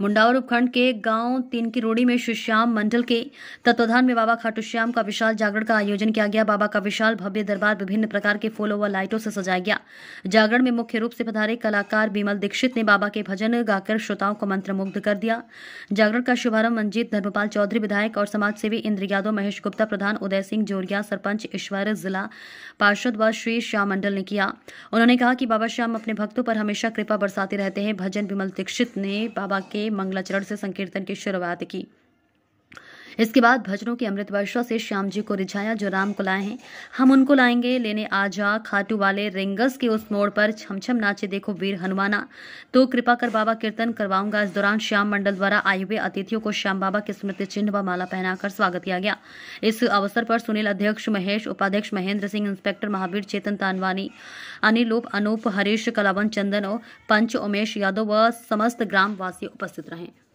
मुंडावर उपखंड के गांव तिनकी रोड़ी में श्री श्याम मंडल के तत्वाधान में बाबा खाटू श्याम का विशाल जागरण का आयोजन किया गया बाबा का विशाल भव्य दरबार विभिन्न प्रकार के फूलों व लाइटों से सजाया गया जागरण में मुख्य रूप से पधारे कलाकार बीमल दीक्षित ने बाबा के भजन गाकर श्रोताओं को मंत्रमुग्ध कर दिया जागरण का शुभारंभ मंजीत धर्मपाल चौधरी विधायक और समाज सेवी इंद्र यादव महेश गुप्ता प्रधान उदय सिंह जोरिया सरपंच ईश्वर जिला पार्षद व श्री श्याम मंडल ने किया उन्होंने कहा कि बाबा श्याम अपने भक्तों पर हमेशा कृपा बरसाते रहते हैं भजन विमल दीक्षित ने बाबा के मंगलाचरण से संकीर्तन की शुरुआत की इसके बाद भजनों की अमृत वर्षा से श्याम जी को रिझाया जो राम को लाए हैं हम उनको लाएंगे लेने आ जा खाटू वाले रिंगस के उस मोड़ पर छमछम नाचे देखो वीर हनुमाना तो कृपा कर बाबा कीर्तन करवाऊंगा इस दौरान श्याम मंडल द्वारा आये हुए अतिथियों को श्याम बाबा के स्मृति चिन्ह व माला पहनाकर स्वागत किया गया इस अवसर पर सुनील अध्यक्ष महेश उपाध्यक्ष महेंद्र सिंह इंस्पेक्टर महावीर चेतन तानवानी अनिल उप अनूप हरीश कलावन चंदन पंच उमेश यादव व समस्त ग्रामवासी उपस्थित रहे